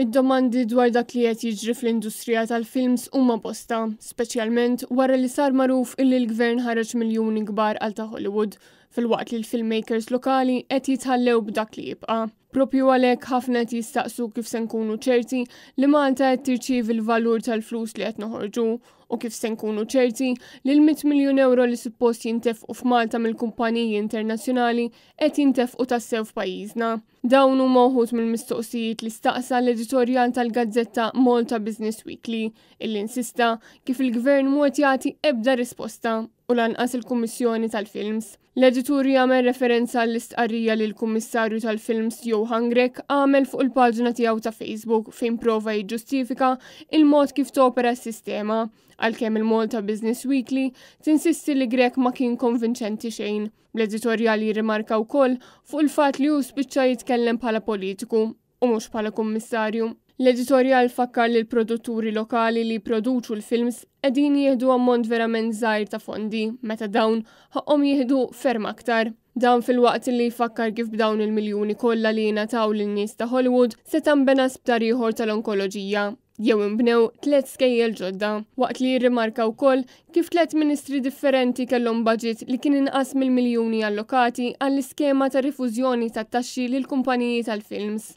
Id-domandi dwar dak li qed jiġri fl-industrija tal-films huma bosta, speċjalment wara li sar magħruf illi l-gvern ħareġ miljuni kbar għal ta' Hollywood fil-waqt li l-filmmakers lokali qed jitħallew b'dak li jibqa'. Propju għalhekk ħafna qed jistaqsu kif se nkunu ċerti li Malta qed tirċievi l-valur tal-flus li qed noħorġu u kif se nkunu ċerti li l-100 miljon euro li suppost jintefqu f'Malta mill-kumpaniji internazzjonali qed jintefqu tassew f'pajjiżna. Dawn huma moħut mill-mistoqsijiet li staqsa l-editorjal tal-gazzetta Malta Business Weekly, illi insista kif il-gvern muqet jagħti ebda risposta u lanqas il-Kummissjoni tal-Films. l editurja jagħmel referenza l-istqarrija li l-Kummissarju tal-Films Johan Grek għamel fuq il-paġna tiegħu ta' Facebook fejn prova jiġġustifika il-mod kif topera s-sistema għalkemm il-Malta Business Weekly tinsisti li Grek ma kien konvinċenti xejn. L-editorjali rimarka wkoll fuq il-fatt li hu spiċċa jitkellem bħala politiku u mhux bħala kummissarju. L-editorjal fakkar li l-produtturi lokali li produċu l-films edin jihdu ammont verament zaħir ta' fondi, meta dawn ħaqom jihdu ferm aktar. Dawn fil-waqt li fakkar kif dawn il-miljoni kollha li jingħataw lin-nies ta' Hollywood se tanbena sptar ieħor tal-onkoloġija jew imbnew tliet skejjel ġodda waqt li jirrimarka wkoll kif tliet ministri differenti kellhom budget li kien inqas mill-miljuni allokati għall-iskema ta' rifużjoni tat-taxxi lil kumpaniji tal-films.